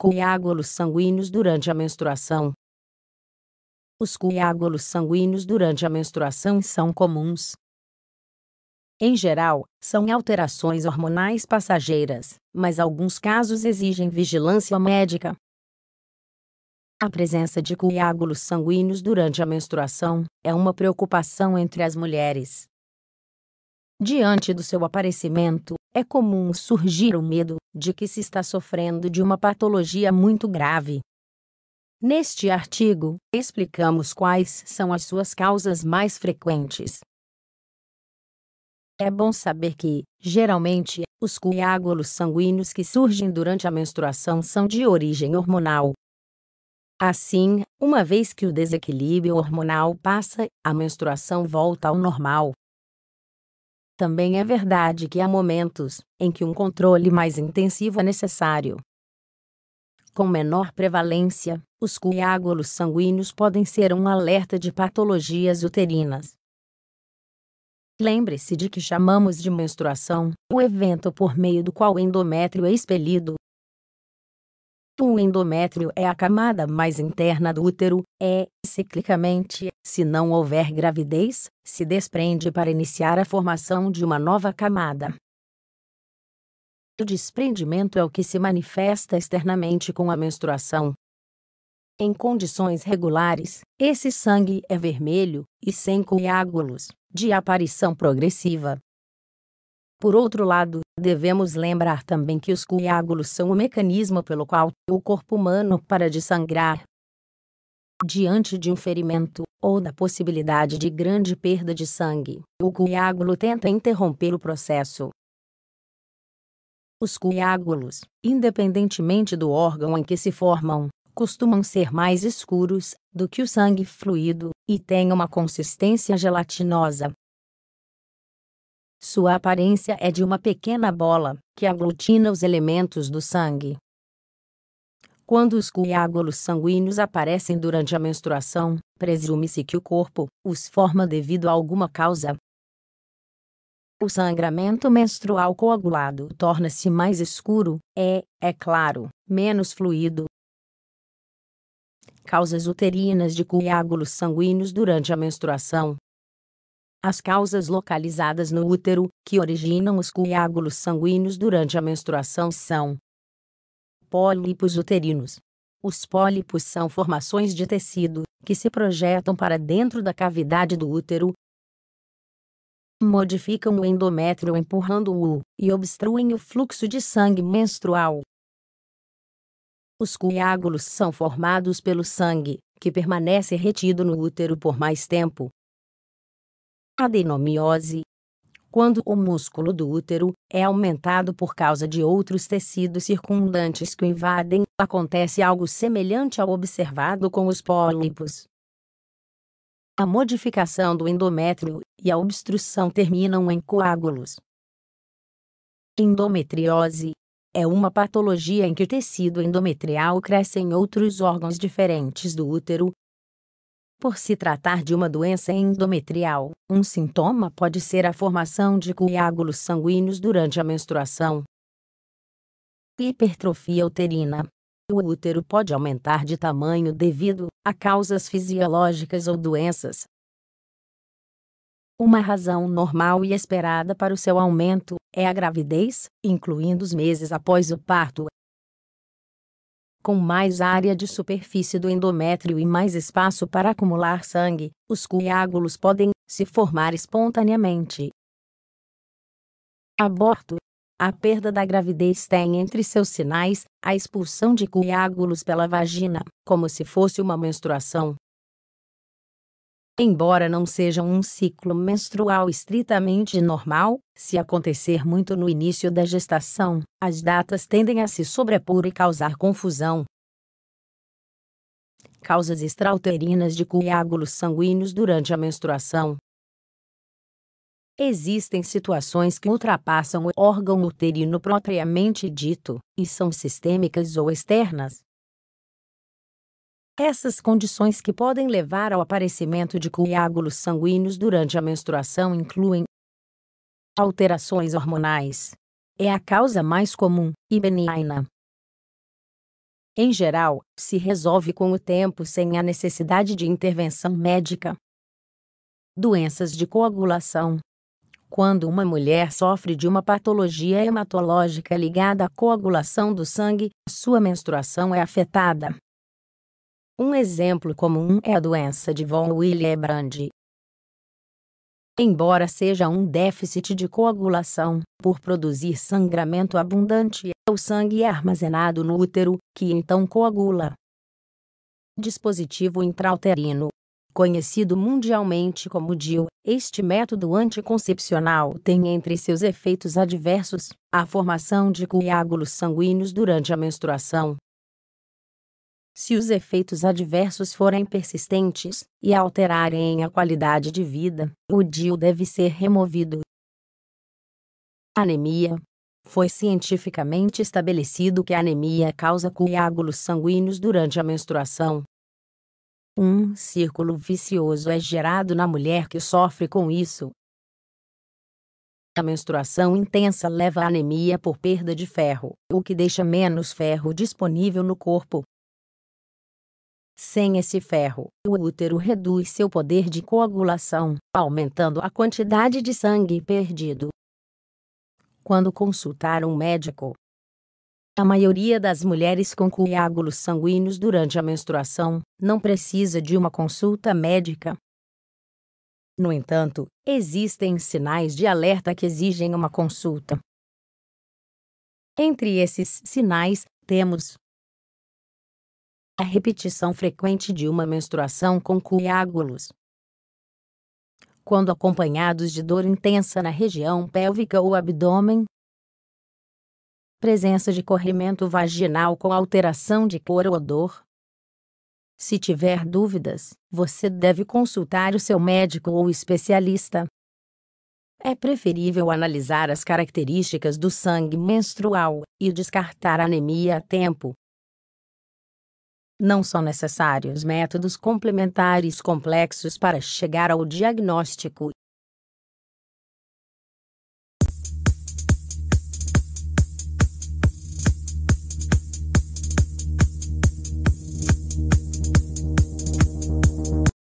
coágulos sanguíneos durante a menstruação. Os coágulos sanguíneos durante a menstruação são comuns. Em geral, são alterações hormonais passageiras, mas alguns casos exigem vigilância médica. A presença de coágulos sanguíneos durante a menstruação é uma preocupação entre as mulheres. Diante do seu aparecimento, é comum surgir o medo de que se está sofrendo de uma patologia muito grave. Neste artigo, explicamos quais são as suas causas mais frequentes. É bom saber que, geralmente, os coágulos sanguíneos que surgem durante a menstruação são de origem hormonal. Assim, uma vez que o desequilíbrio hormonal passa, a menstruação volta ao normal. Também é verdade que há momentos em que um controle mais intensivo é necessário. Com menor prevalência, os coágulos sanguíneos podem ser um alerta de patologias uterinas. Lembre-se de que chamamos de menstruação o evento por meio do qual o endométrio é expelido o endométrio é a camada mais interna do útero, é, ciclicamente, se não houver gravidez, se desprende para iniciar a formação de uma nova camada. O desprendimento é o que se manifesta externamente com a menstruação. Em condições regulares, esse sangue é vermelho e sem coágulos, de aparição progressiva, por outro lado, devemos lembrar também que os coágulos são o mecanismo pelo qual o corpo humano para de sangrar. Diante de um ferimento, ou da possibilidade de grande perda de sangue, o coágulo tenta interromper o processo. Os coágulos, independentemente do órgão em que se formam, costumam ser mais escuros do que o sangue fluido e têm uma consistência gelatinosa, sua aparência é de uma pequena bola, que aglutina os elementos do sangue. Quando os coágulos sanguíneos aparecem durante a menstruação, presume-se que o corpo os forma devido a alguma causa. O sangramento menstrual coagulado torna-se mais escuro, é, é claro, menos fluido. Causas uterinas de coágulos sanguíneos durante a menstruação as causas localizadas no útero, que originam os coágulos sanguíneos durante a menstruação são pólipos uterinos. Os pólipos são formações de tecido que se projetam para dentro da cavidade do útero, modificam o endométrio empurrando-o e obstruem o fluxo de sangue menstrual. Os coágulos são formados pelo sangue, que permanece retido no útero por mais tempo, adenomiose. Quando o músculo do útero é aumentado por causa de outros tecidos circundantes que o invadem, acontece algo semelhante ao observado com os pólipos. A modificação do endométrio e a obstrução terminam em coágulos. Endometriose é uma patologia em que o tecido endometrial cresce em outros órgãos diferentes do útero, por se tratar de uma doença endometrial, um sintoma pode ser a formação de coágulos sanguíneos durante a menstruação. Hipertrofia uterina. O útero pode aumentar de tamanho devido a causas fisiológicas ou doenças. Uma razão normal e esperada para o seu aumento é a gravidez, incluindo os meses após o parto, com mais área de superfície do endométrio e mais espaço para acumular sangue, os coágulos podem se formar espontaneamente. Aborto. A perda da gravidez tem entre seus sinais a expulsão de coágulos pela vagina, como se fosse uma menstruação, Embora não seja um ciclo menstrual estritamente normal, se acontecer muito no início da gestação, as datas tendem a se sobrepor e causar confusão. Causas extrauterinas de coágulos sanguíneos durante a menstruação. Existem situações que ultrapassam o órgão uterino propriamente dito, e são sistêmicas ou externas, essas condições que podem levar ao aparecimento de coágulos sanguíneos durante a menstruação incluem alterações hormonais. É a causa mais comum e benigna. Em geral, se resolve com o tempo sem a necessidade de intervenção médica. Doenças de coagulação. Quando uma mulher sofre de uma patologia hematológica ligada à coagulação do sangue, sua menstruação é afetada. Um exemplo comum é a doença de von Willebrand. Embora seja um déficit de coagulação, por produzir sangramento abundante, é o sangue é armazenado no útero, que então coagula. Dispositivo intrauterino. Conhecido mundialmente como DIL, este método anticoncepcional tem entre seus efeitos adversos a formação de coágulos sanguíneos durante a menstruação, se os efeitos adversos forem persistentes e alterarem a qualidade de vida, o DIU deve ser removido. Anemia. Foi cientificamente estabelecido que a anemia causa coágulos sanguíneos durante a menstruação. Um círculo vicioso é gerado na mulher que sofre com isso. A menstruação intensa leva à anemia por perda de ferro, o que deixa menos ferro disponível no corpo, sem esse ferro, o útero reduz seu poder de coagulação, aumentando a quantidade de sangue perdido. Quando consultar um médico, a maioria das mulheres com coágulos sanguíneos durante a menstruação não precisa de uma consulta médica. No entanto, existem sinais de alerta que exigem uma consulta. Entre esses sinais, temos a repetição frequente de uma menstruação com coágulos. Quando acompanhados de dor intensa na região pélvica ou abdômen. Presença de corrimento vaginal com alteração de cor ou odor. Se tiver dúvidas, você deve consultar o seu médico ou especialista. É preferível analisar as características do sangue menstrual e descartar anemia a tempo não são necessários métodos complementares complexos para chegar ao diagnóstico